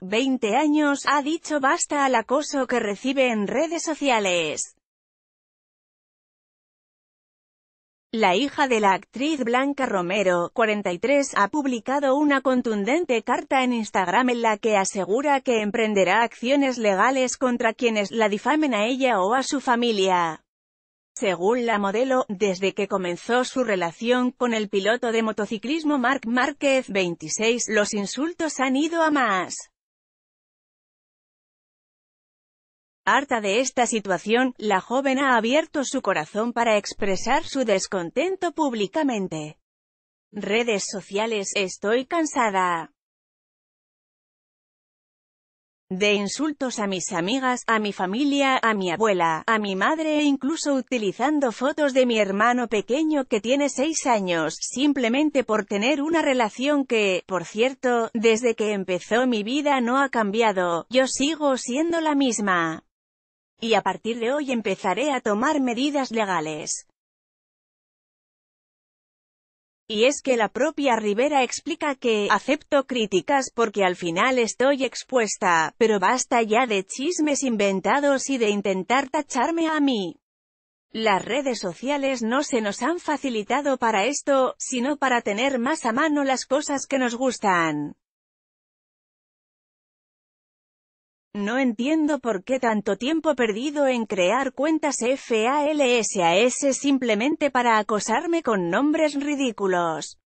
20 años, ha dicho basta al acoso que recibe en redes sociales. La hija de la actriz Blanca Romero, 43, ha publicado una contundente carta en Instagram en la que asegura que emprenderá acciones legales contra quienes la difamen a ella o a su familia. Según la modelo, desde que comenzó su relación con el piloto de motociclismo Marc Márquez, 26, los insultos han ido a más. Harta de esta situación, la joven ha abierto su corazón para expresar su descontento públicamente. Redes sociales, estoy cansada de insultos a mis amigas, a mi familia, a mi abuela, a mi madre e incluso utilizando fotos de mi hermano pequeño que tiene 6 años, simplemente por tener una relación que, por cierto, desde que empezó mi vida no ha cambiado, yo sigo siendo la misma. Y a partir de hoy empezaré a tomar medidas legales. Y es que la propia Rivera explica que, acepto críticas porque al final estoy expuesta, pero basta ya de chismes inventados y de intentar tacharme a mí. Las redes sociales no se nos han facilitado para esto, sino para tener más a mano las cosas que nos gustan. No entiendo por qué tanto tiempo perdido en crear cuentas FALSAS simplemente para acosarme con nombres ridículos.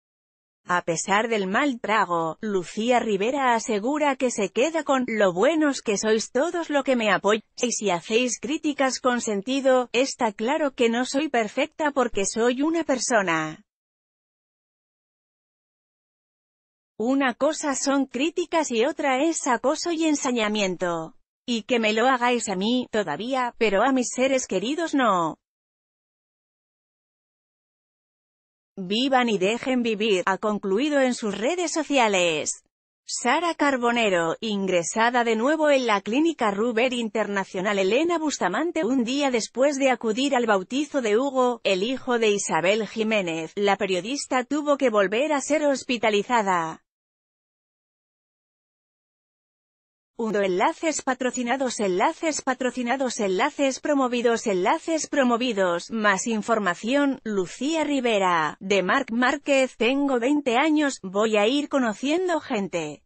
A pesar del mal trago, Lucía Rivera asegura que se queda con «lo buenos que sois todos lo que me apoyáis y si hacéis críticas con sentido, está claro que no soy perfecta porque soy una persona». Una cosa son críticas y otra es acoso y ensañamiento. Y que me lo hagáis a mí, todavía, pero a mis seres queridos no. Vivan y dejen vivir, ha concluido en sus redes sociales. Sara Carbonero, ingresada de nuevo en la clínica Ruber Internacional Elena Bustamante un día después de acudir al bautizo de Hugo, el hijo de Isabel Jiménez, la periodista tuvo que volver a ser hospitalizada. 1. Enlaces patrocinados Enlaces patrocinados Enlaces promovidos Enlaces promovidos Más información, Lucía Rivera, de Marc Márquez Tengo 20 años, voy a ir conociendo gente.